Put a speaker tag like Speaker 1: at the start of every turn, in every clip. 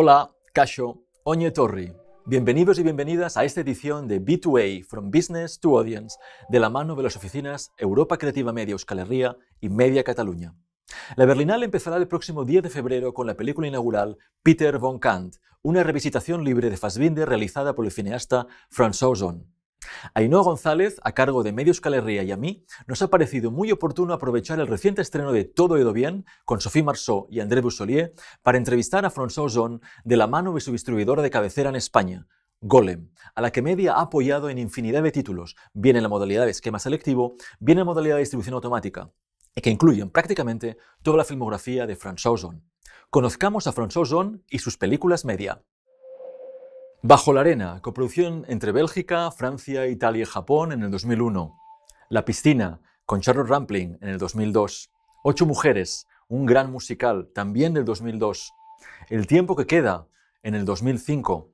Speaker 1: Hola, Casho, Torri. Bienvenidos y bienvenidas a esta edición de B2A, From Business to Audience, de la mano de las oficinas Europa Creativa Media Euskal Herria y Media Cataluña. La Berlinale empezará el próximo 10 de febrero con la película inaugural Peter von Kant, una revisitación libre de Fassbinder realizada por el cineasta Franz Ozon. Ainhoa González, a cargo de Medios Euskal y a mí, nos ha parecido muy oportuno aprovechar el reciente estreno de Todo Edo Bien, con Sophie Marceau y André Boussolier, para entrevistar a François Zon de la mano de su distribuidora de cabecera en España, Golem, a la que Media ha apoyado en infinidad de títulos, bien en la modalidad de esquema selectivo, bien en la modalidad de distribución automática, y que incluyen prácticamente toda la filmografía de François Ozon. Conozcamos a François Ozon y sus películas Media. Bajo la arena, coproducción entre Bélgica, Francia, Italia y Japón en el 2001. La piscina, con Charles Rampling en el 2002. Ocho mujeres, un gran musical, también del 2002. El tiempo que queda, en el 2005.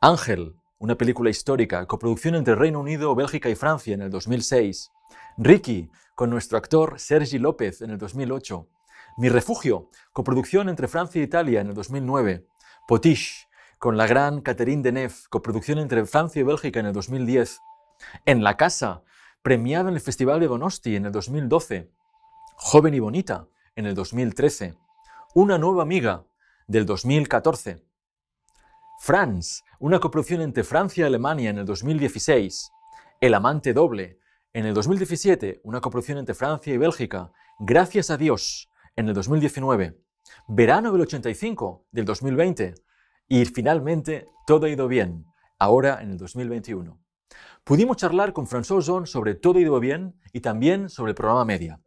Speaker 1: Ángel, una película histórica, coproducción entre Reino Unido, Bélgica y Francia en el 2006. Ricky, con nuestro actor Sergi López en el 2008. Mi refugio, coproducción entre Francia e Italia en el 2009. Potiche, con la gran Catherine Deneuve, coproducción entre Francia y Bélgica en el 2010, En la Casa, premiada en el Festival de Donosti en el 2012, Joven y Bonita en el 2013, Una nueva amiga del 2014, France, una coproducción entre Francia y Alemania en el 2016, El amante doble en el 2017, una coproducción entre Francia y Bélgica, Gracias a Dios en el 2019, Verano del 85 del 2020, y finalmente, todo ha ido bien, ahora en el 2021. Pudimos charlar con François Zon sobre todo ha ido bien y también sobre el programa Media.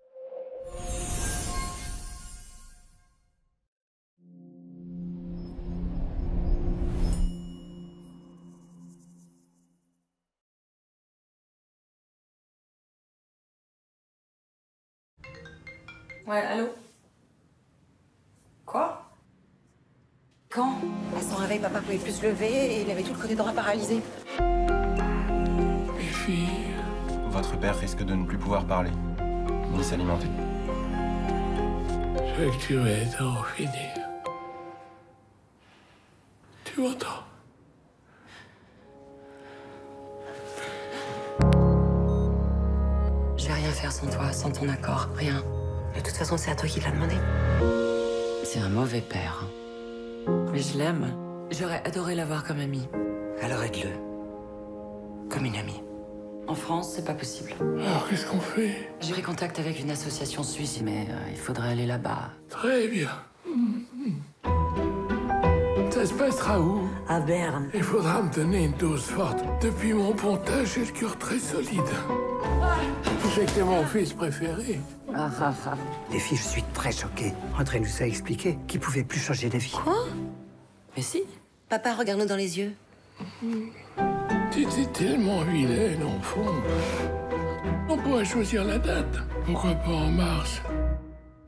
Speaker 1: Hola, Quand À son réveil, papa pouvait plus se lever et
Speaker 2: il avait tout le côté droit paralysé. Votre père risque de ne plus pouvoir parler, ni s'alimenter. Je veux que tu m'aides à Tu m'entends Je vais rien faire sans toi, sans ton accord, rien. De toute façon, c'est à toi qui l'a demandé. C'est un mauvais père. Hein. Mais je l'aime. J'aurais adoré l'avoir comme
Speaker 1: amie. Alors aide-le. Comme une amie. En France, c'est pas possible.
Speaker 2: Alors ah, qu'est-ce qu'on fait J'ai pris contact avec une association suisse, mais euh, il faudrait aller là-bas. Très bien. Ça se passera où À Berne.
Speaker 1: Il faudra me donner une dose forte. Depuis mon pontage, j'ai le cœur très solide.
Speaker 2: que mon fils préféré. Ah, ah, ah, Les filles, je suis très choquée. André nous a expliqué qu'il pouvait plus changer d'avis. Quoi mais si. Papa, regarde-nous dans les yeux. Tu T'étais tellement vilaine, enfant.
Speaker 1: On pourrait choisir la date. Pourquoi pas en mars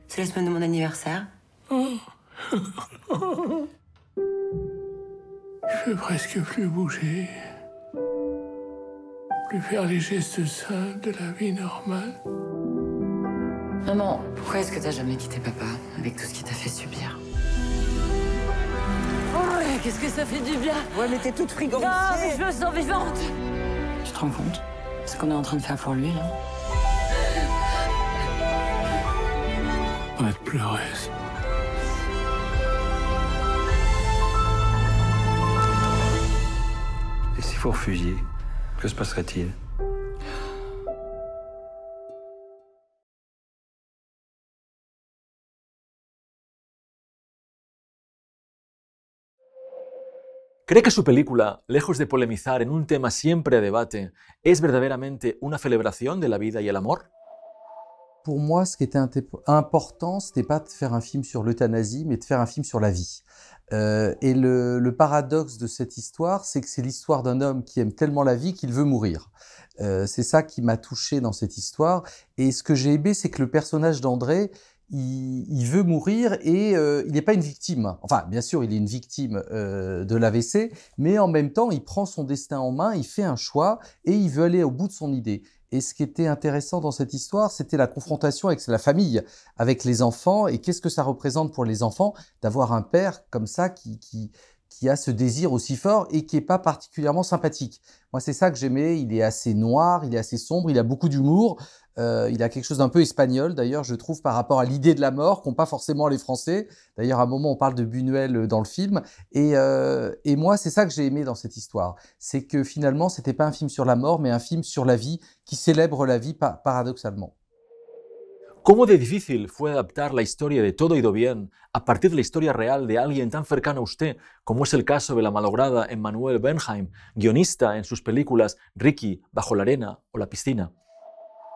Speaker 1: C'est la semaine de mon anniversaire. Oh. Je veux presque plus bouger. Plus faire les gestes simples de
Speaker 2: la vie normale. Maman, pourquoi est-ce que t'as jamais quitté papa avec tout ce qu'il t'a fait subir qu'est-ce que ça fait du bien Ouais, mais t'es toute frigorifiée. Non, mais je me sens vivante. Tu te rends compte Ce qu'on est en train de faire pour lui,
Speaker 1: là On être plus Et si vous refusiez, que se passerait-il ¿Cree que su película, lejos de polemizar en un tema siempre à debate, es verdaderamente una celebración de la vida y el
Speaker 2: Pour moi, ce qui était important, ce n'était pas de faire un film sur l'euthanasie, mais de faire un film sur la vie. Euh, et le, paradoxe de cette histoire, c'est que c'est l'histoire d'un homme qui aime tellement la vie qu'il veut mourir. Euh, c'est ça qui m'a touché dans cette histoire. Et ce que j'ai aimé, c'est que le personnage d'André, il, veut mourir et euh, il n'est pas une victime. Enfin, bien sûr, il est une victime euh, de l'AVC, mais en même temps, il prend son destin en main, il fait un choix et il veut aller au bout de son idée. Et ce qui était intéressant dans cette histoire, c'était la confrontation avec la famille, avec les enfants, et qu'est-ce que ça représente pour les enfants d'avoir un père comme ça qui, qui a ce désir aussi fort et qui est pas particulièrement sympathique. Moi, c'est ça que j'aimais. Il est assez noir, il est assez sombre, il a beaucoup d'humour. Euh, il a quelque chose d'un peu espagnol, d'ailleurs, je trouve, par rapport à l'idée de la mort qu'ont pas forcément les Français. D'ailleurs, à un moment, on parle de Buñuel euh, dans le film. Euh, et, moi, c'est ça que j'ai aimé dans cette histoire. C'est que finalement, ce n'était pas un film sur la mort, mais un film sur la vie qui célèbre la vie paradoxalement.
Speaker 1: Comment de difficile fue adaptar la historia de Todo ido bien a partir de la historia real de alguien tan cercano a usted, como es el caso de la malograda Emmanuel Bernheim, guionista en sus películas Ricky, Bajo la arena o La piscina?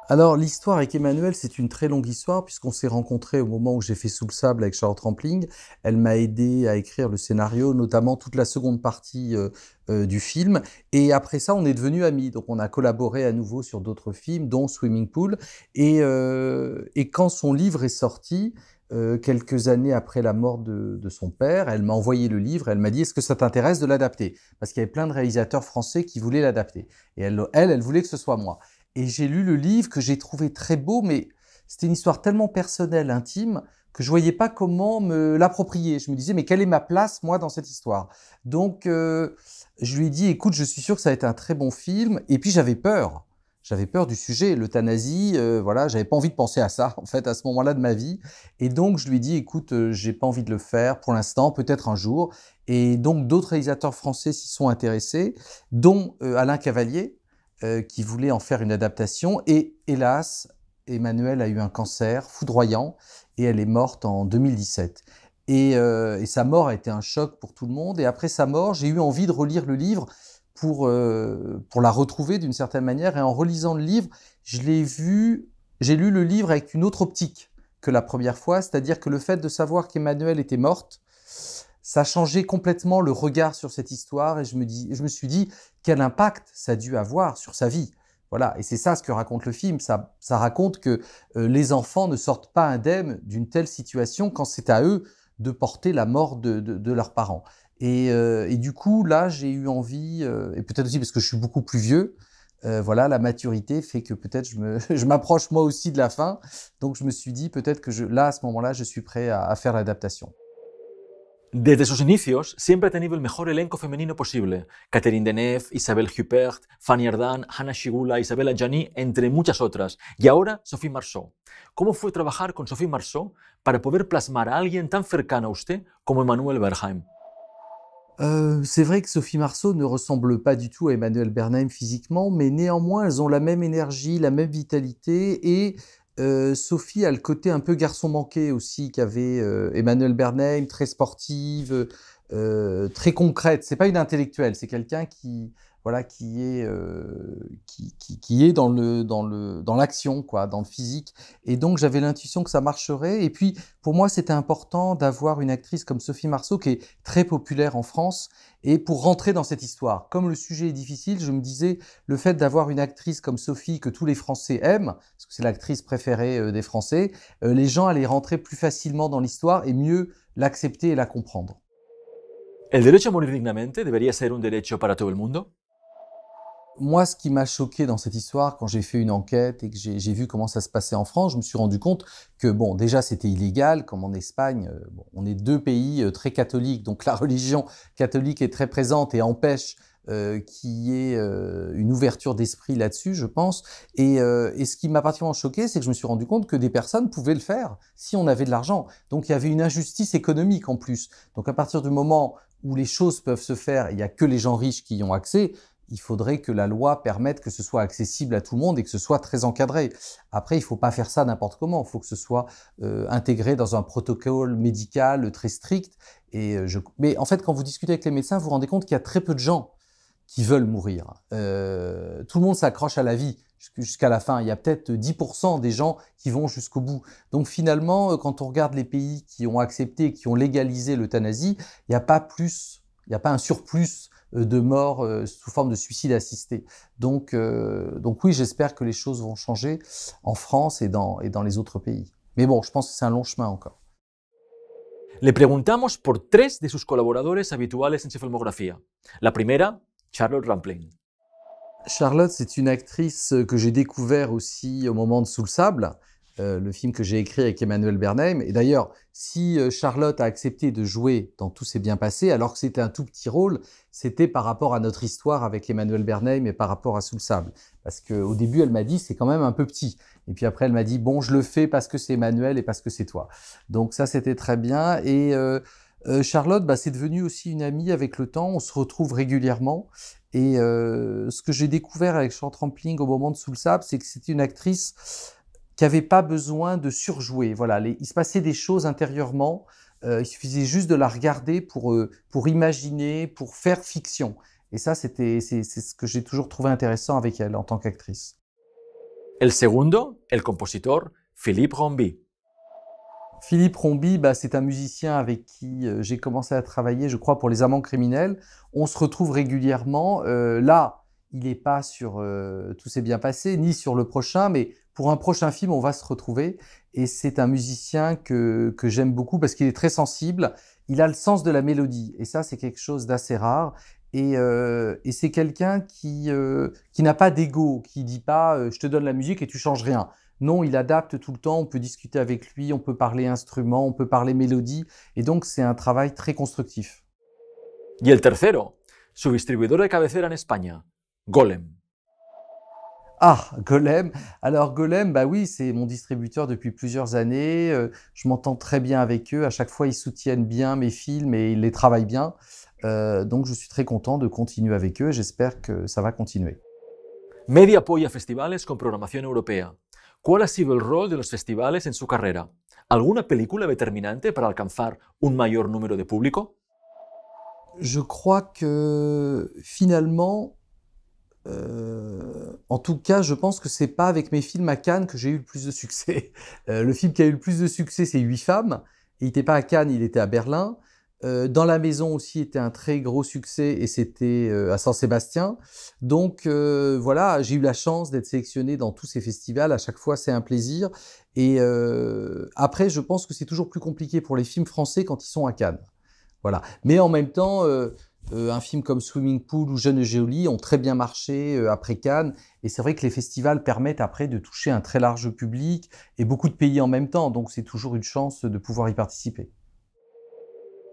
Speaker 2: Alors l'histoire avec Emmanuel, c'est une très longue histoire puisqu'on s'est rencontrés au moment où j'ai fait Sous le sable avec Charlotte Rampling. Elle m'a aidé à écrire le scénario, notamment toute la seconde partie euh, euh, du film. Et après ça, on est devenus amis. Donc on a collaboré à nouveau sur d'autres films, dont Swimming Pool. Et, euh, quand son livre est sorti, quelques années après la mort de, son père, elle m'a envoyé le livre, elle m'a dit est-ce que ça t'intéresse de l'adapter Parce qu'il y avait plein de réalisateurs français qui voulaient l'adapter. Et elle, elle voulait que ce soit moi et j'ai lu le livre que j'ai trouvé très beau, mais c'était une histoire tellement personnelle, intime, que je voyais pas comment me l'approprier. Je me disais, mais quelle est ma place, moi, dans cette histoire Donc, euh, je lui ai dit, écoute, je suis sûr que ça va être un très bon film. Et puis, j'avais peur. J'avais peur du sujet, l'euthanasie, euh, voilà, j'avais pas envie de penser à ça, en fait, à ce moment-là de ma vie. Et donc, je lui ai dit, écoute, euh, j'ai pas envie de le faire pour l'instant, peut-être un jour. Et donc, d'autres réalisateurs français s'y sont intéressés, dont Alain Cavalier, euh, qui voulait en faire une adaptation. Et hélas, Emmanuel a eu un cancer foudroyant et elle est morte en 2017. Euh, et, sa mort a été un choc pour tout le monde. Et après sa mort, j'ai eu envie de relire le livre euh, pour, la retrouver d'une certaine manière. Et en relisant le livre, je l'ai vu, j'ai lu le livre avec une autre optique que la première fois, c'est-à-dire que le fait de savoir qu'Emmanuel était morte, ça a changé complètement le regard sur cette histoire et je me, dis, je me suis dit quel impact ça a dû avoir sur sa vie. Voilà, et c'est ça ce que raconte le film. Ça, ça raconte que euh, les enfants ne sortent pas indemnes d'une telle situation quand c'est à eux de porter la mort de, de, de leurs parents. Et, euh, et, du coup, là, j'ai eu envie, euh, et peut-être aussi parce que je suis beaucoup plus vieux, voilà, la maturité fait que peut-être je m'approche moi aussi de la fin. Donc je me suis dit peut-être que je, là, à ce moment-là, je suis prêt à faire l'adaptation. Desde sus inicios, siempre ha tenido el mejor elenco femenino posible.
Speaker 1: Catherine Deneuve, Isabelle Huppert, Fanny Ardant, Hannah Shigula, Isabella Gianni, entre muchas otras. Y ahora, Sophie Marceau. ¿Cómo fue trabajar con Sophie Marceau para poder plasmar a alguien tan cercano a usted como Emmanuel Bernheim?
Speaker 2: Euh, c'est vrai que Sophie Marceau ne ressemble pas du tout à Emmanuel Bernheim physiquement, mais néanmoins, elles ont la même énergie, la même vitalité et euh, Sophie a le côté un peu garçon manqué aussi qu'avait euh, Emmanuel Bernheim, très sportive, euh, très concrète. C'est pas une intellectuelle, c'est quelqu'un qui voilà, qui est, euh, qui, est dans le dans le dans l'action, quoi, dans le physique. Et donc j'avais l'intuition que ça marcherait. Et puis pour moi, c'était important d'avoir une actrice comme Sophie Marceau, qui est très populaire en France, et pour rentrer dans cette histoire. Comme le sujet est difficile, je me disais le fait d'avoir une actrice comme Sophie que tous les Français aiment, parce que c'est l'actrice préférée euh, des Français, euh, les gens allaient rentrer plus facilement dans l'histoire et mieux l'accepter et la comprendre. El derecho a morir dignamente debería ser un
Speaker 1: derecho para todo el mundo.
Speaker 2: Moi, ce qui m'a choqué dans cette histoire, quand j'ai fait une enquête et que j'ai vu comment ça se passait en France, je me suis rendu compte que, bon, déjà, c'était illégal, comme en Espagne, euh, bon, on est deux pays euh, très catholiques, donc la religion catholique est très présente et empêche euh, qui est euh, une ouverture d'esprit là-dessus, je pense. Et, et ce qui m'a particulièrement choqué, c'est que je me suis rendu compte que des personnes pouvaient le faire si on avait de l'argent. Donc il y avait une injustice économique en plus. Donc à partir du moment où les choses peuvent se faire, il n'y a que les gens riches qui y ont accès, il faudrait que la loi permette que ce soit accessible à tout le monde et que ce soit très encadré. Après, il ne faut pas faire ça n'importe comment. Il faut que ce soit euh, intégré dans un protocole médical très strict. Et euh, je... Mais en fait, quand vous discutez avec les médecins, vous vous rendez compte qu'il y a très peu de gens qui veulent mourir. Euh, tout le monde s'accroche à la vie jusqu'à la fin. Il y a peut-être 10% des gens qui vont jusqu'au bout. Donc finalement, quand on regarde les pays qui ont accepté, qui ont légalisé l'euthanasie, il n'y a pas plus, il n'y a pas un surplus euh, de mort euh, sous forme de suicide assisté. Donc, euh, donc oui, j'espère que les choses vont changer en France et dans, et dans les autres pays. Mais bon, je pense que c'est un long chemin encore. Le
Speaker 1: preguntamos por tres de sus colaboradores habituales en Cefalmografía. La primera, Charlotte Rampling.
Speaker 2: Charlotte, c'est une actrice que j'ai découvert aussi au moment de Sous le sable. Euh, le film que j'ai écrit avec Emmanuel Bernheim. Et d'ailleurs, si euh, Charlotte a accepté de jouer dans tous s'est bien passé, alors que c'était un tout petit rôle, c'était par rapport à notre histoire avec Emmanuel Bernheim et par rapport à Sous le sable. Parce qu'au début, elle m'a dit, c'est quand même un peu petit. Et puis après, elle m'a dit, bon, je le fais parce que c'est Emmanuel et parce que c'est toi. Donc ça, c'était très bien. Et euh, Charlotte, bah, c'est devenu aussi une amie avec le temps. On se retrouve régulièrement. Et ce que j'ai découvert avec Sean Trampling au moment de Sous le sable, c'est que c'était une actrice qui n'avait pas besoin de surjouer. Voilà, il se passait des choses intérieurement. Euh, il suffisait juste de la regarder pour, euh, pour imaginer, pour faire fiction. Et ça, c'était, c'est, ce que j'ai toujours trouvé intéressant avec elle en tant qu'actrice. El
Speaker 1: segundo, le compositeur Philippe Rombi.
Speaker 2: Philippe Rombi, bah, c'est un musicien avec qui euh, j'ai commencé à travailler, je crois, pour les amants criminels. On se retrouve régulièrement. là, il n'est pas sur tous euh, Tout s'est bien passé, ni sur le prochain, mais pour un prochain film, on va se retrouver. Et c'est un musicien que, que j'aime beaucoup parce qu'il est très sensible. Il a le sens de la mélodie. Et ça, c'est quelque chose d'assez rare. Et, euh, et c'est quelqu'un qui, euh, qui n'a pas d'ego, qui dit pas je te donne la musique et tu changes rien. Non, il adapte tout le temps, on peut discuter avec lui, on peut parler instrument, on peut parler mélodie. Et donc, c'est un travail très constructif.
Speaker 1: Et le tercero, su distribuidor de cabecera en Espagne.
Speaker 2: Golem. Ah, Golem. Alors Golem, bah oui, c'est mon distributeur depuis plusieurs années. Euh, je m'entends très bien avec eux. À chaque fois, ils soutiennent bien mes films et ils les travaillent bien. Euh, donc je suis très content de continuer avec eux. J'espère que ça va continuer.
Speaker 1: Media apoya festivales con programación europea. ¿Cuál ha sido el rol de los festivales en su carrera? ¿Alguna película determinante para alcanzar un mayor número de público?
Speaker 2: Je crois que finalement, euh, en tout cas, je pense que c'est pas avec mes films à Cannes que j'ai eu le plus de succès. Euh, le film qui a eu le plus de succès, c'est Huit femmes. il n'était pas à Cannes, il était à Berlin. Euh, dans la maison aussi était un très gros succès et c'était à Saint-Sébastien. Donc voilà, j'ai eu la chance d'être sélectionné dans tous ces festivals. À chaque fois, c'est un plaisir. Et après, je pense que c'est toujours plus compliqué pour les films français quand ils sont à Cannes. Voilà. Mais en même temps, euh, un film comme Swimming Pool ou Jeune et ont très bien marché euh, après Cannes. Et c'est vrai que les festivals permettent après de toucher un très large public et beaucoup de pays en même temps. Donc c'est toujours une chance de pouvoir y participer.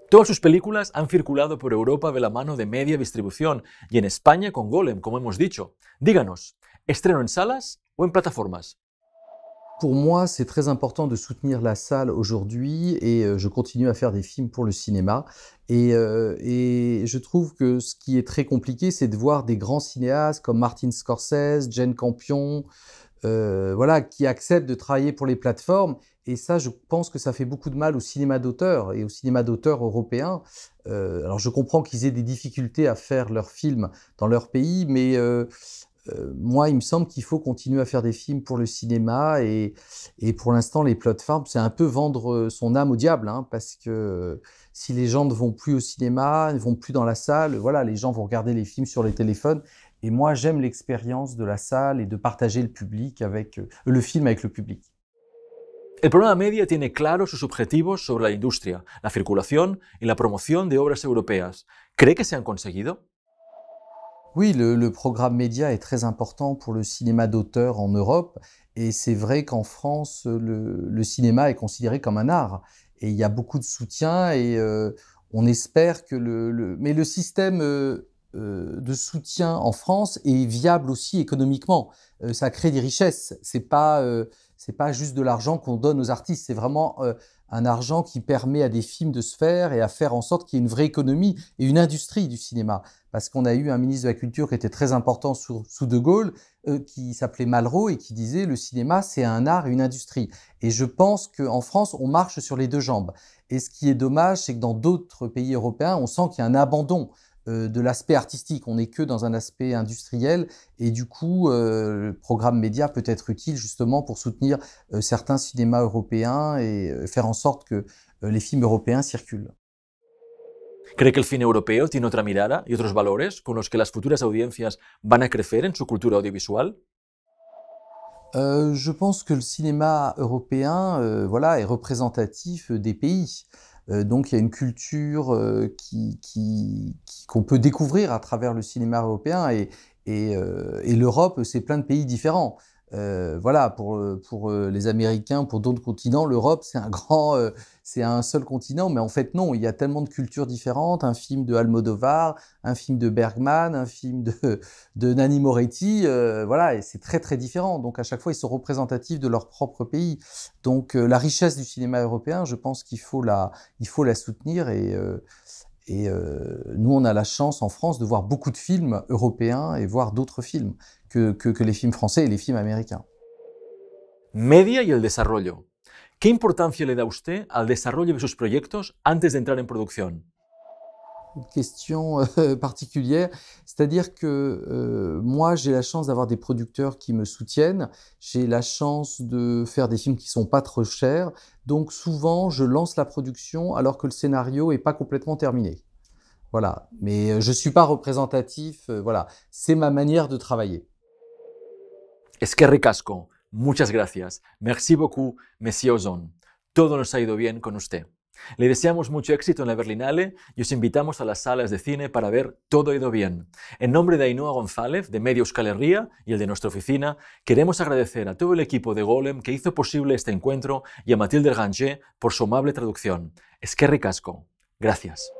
Speaker 1: Todas sus películas han circulado por Europa de la mano de media distribución y en España con Golem, como hemos dicho. Díganos, ¿estreno en salas o en plataformas?
Speaker 2: Pour moi, c'est très important de soutenir la salle aujourd'hui et euh, je continue à faire des films pour le cinéma. Euh, et, je trouve que ce qui est très compliqué, c'est de voir des grands cinéastes comme Martin Scorsese, Jane Campion, euh, voilà, qui acceptent de travailler pour les plateformes. Et ça, je pense que ça fait beaucoup de mal au cinéma d'auteur et au cinéma d'auteur européen. alors, je comprends qu'ils aient des difficultés à faire leurs films dans leur pays, mais euh, euh, moi, il me semble qu'il faut continuer à faire des films pour le cinéma et, pour l'instant, les plateformes c'est un peu vendre euh, son âme au diable, hein, parce que euh, si les gens ne vont plus au cinéma, ne vont plus dans la salle, voilà, les gens vont regarder les films sur les téléphones. Et moi, j'aime l'expérience de la salle et de partager le public avec le film avec le public.
Speaker 1: El programa Media tiene claros sus objetivos sobre la industria, la circulación y la promoción de obras europeas. ¿Cree que se han conseguido?
Speaker 2: Oui, le, programme média est très important pour le cinéma d'auteur en Europe. Et c'est vrai qu'en France, le, cinéma est considéré comme un art. Et il y a beaucoup de soutien et euh, on espère que le, Mais le système euh, euh, de soutien en France est viable aussi économiquement. ça crée des richesses. C'est pas c'est pas juste de l'argent qu'on donne aux artistes, c'est vraiment euh, un argent qui permet à des films de se faire et à faire en sorte qu'il y ait une vraie économie et une industrie du cinéma. Parce qu'on a eu un ministre de la Culture qui était très important sous, De Gaulle, euh, qui s'appelait Malraux et qui disait le cinéma c'est un art et une industrie. Et je pense qu'en France on marche sur les deux jambes. Et ce qui est dommage, c'est que dans d'autres pays européens, on sent qu'il y a un abandon euh, de l'aspect artistique. On n'est que dans un aspect industriel et du coup, euh, le programme média peut être utile justement pour soutenir euh, certains cinémas européens et faire en sorte que les films européens circulent.
Speaker 1: ¿Cree que el tiene otra mirada y otros valores con los que las futuras audiencias van a crecer en su cultura audiovisual?
Speaker 2: je pense que le cinéma européen voilà, est représentatif des pays. Euh, donc il y a une culture euh, qu'on peut découvrir à travers le cinéma européen et euh, l'Europe, c'est plein de pays différents. Euh, voilà, pour, euh, euh, les Américains, pour d'autres continents, l'Europe, c'est un grand, c'est un seul continent, mais en fait, non, il y a tellement de cultures différentes. Un film de Almodovar, un film de Bergman, un film de, de Nanni Moretti, voilà, et c'est très, très différent. Donc, à chaque fois, ils sont représentatifs de leur propre pays. Donc, la richesse du cinéma européen, je pense qu'il faut la, il faut la soutenir et nous, on a la chance en France de voir beaucoup de films européens et voir d'autres films que, les films français et les films américains.
Speaker 1: Media et le desarrollo. Quelle importance le t vous au développement de vos projets avant d'entrer en production
Speaker 2: Une question euh, particulière, c'est-à-dire que euh, moi j'ai la chance d'avoir des producteurs qui me soutiennent, j'ai la chance de faire des films qui ne sont pas trop chers, donc souvent je lance la production alors que le scénario n'est pas complètement terminé. Voilà, mais euh, je ne suis pas représentatif, voilà, c'est ma manière de travailler. Es Casco,
Speaker 1: Muchas gracias. Merci beaucoup, Monsieur Ozon. Todo nos ha ido bien con usted. Le deseamos mucho éxito en la Berlinale y os invitamos a las salas de cine para ver Todo ha ido bien. En nombre de Ainhoa González, de Medio Euskal Herria y el de nuestra oficina, queremos agradecer a todo el equipo de Golem que hizo posible este encuentro y a Mathilde Ganger por su amable traducción. Es Casco, Gracias.